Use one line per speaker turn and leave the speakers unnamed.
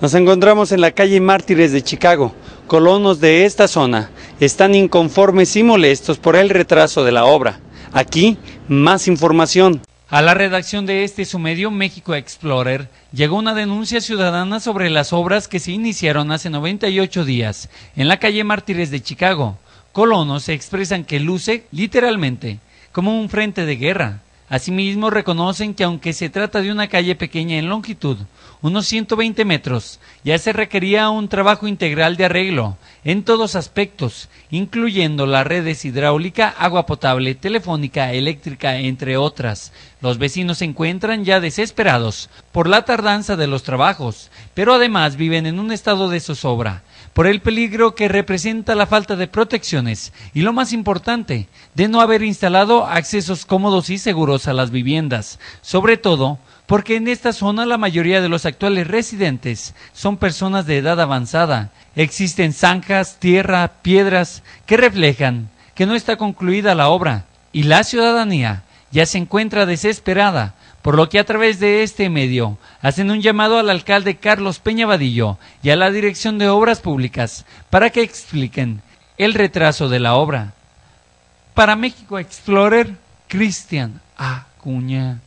Nos encontramos en la calle Mártires de Chicago. Colonos de esta zona están inconformes y molestos por el retraso de la obra. Aquí, más información. A la redacción de este su medio México Explorer llegó una denuncia ciudadana sobre las obras que se iniciaron hace 98 días en la calle Mártires de Chicago. Colonos expresan que luce literalmente como un frente de guerra. Asimismo, reconocen que aunque se trata de una calle pequeña en longitud, unos 120 metros, ya se requería un trabajo integral de arreglo en todos aspectos, incluyendo las redes hidráulica, agua potable, telefónica, eléctrica, entre otras. Los vecinos se encuentran ya desesperados por la tardanza de los trabajos, pero además viven en un estado de zozobra por el peligro que representa la falta de protecciones y lo más importante, de no haber instalado accesos cómodos y seguros a las viviendas, sobre todo porque en esta zona la mayoría de los actuales residentes son personas de edad avanzada. Existen zanjas, tierra, piedras que reflejan que no está concluida la obra y la ciudadanía ya se encuentra desesperada por lo que a través de este medio hacen un llamado al alcalde Carlos Peña Vadillo y a la Dirección de Obras Públicas para que expliquen el retraso de la obra. Para México Explorer, Cristian Acuña.